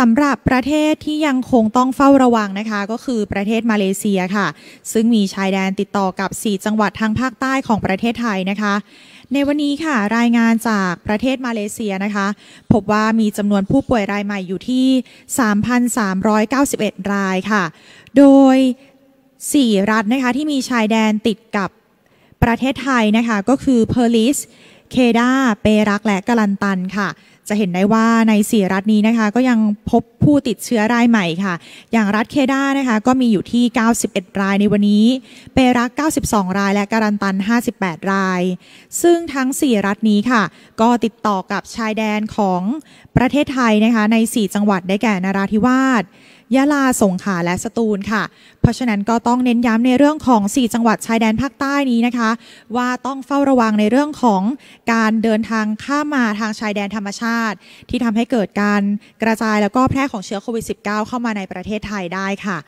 สำหรับประเทศที่ยังคงต้องเฝ้าระวังนะคะก็คือประเทศมาเลเซียค่ะ ซึ่งมีชายแดนติดต่อกับ 4 จังหวัดทางภาคใต้ของประเทศไทยนะคะ ในวันนี้ค่ะรายงานจากประเทศมาเลเซียนะคะพบว่ามีจำนวนผู้ป่วยรายใหม่อยู่ที่ 3,391 รายค่ะ โดย 4 รัฐนะคะที่มีชายแดนติดกับประเทศไทยนะคะก็คือเพอร์ลิสเคดา เปรักและกาลันตันค่ะ จะเห็นได้ว่าใน 4 รัฐนี้นะคะ ก็ยังพบผู้ติดเชื้อรายใหม่ค่ะ อย่างรัฐเคดานะคะ ก็มีอยู่ที่ 91 รายในวันนี้ เปรัก 92 รายและกาลันตัน 58 ราย ซึ่งทั้ง 4 รัฐนี้ค่ะ ก็ติดต่อกับชายแดนของประเทศไทยนะคะ ใน 4 จังหวัดได้แก่นราธิวาสยะลาสงขลาและสตูลค่ะ เพราะฉะนั้นก็ต้องเน้นย้ำในเรื่องของ 4 จังหวัดชายแดนภาคใต้นี้นะคะ ว่าต้องเฝ้าระวังในเรื่องของการเดินทางข้ามมาทางชายแดนธรรมชาติ ที่ทำให้เกิดการกระจายแล้วก็แพร่ของเชื้อโควิด -19 เข้ามาในประเทศไทยได้ค่ะ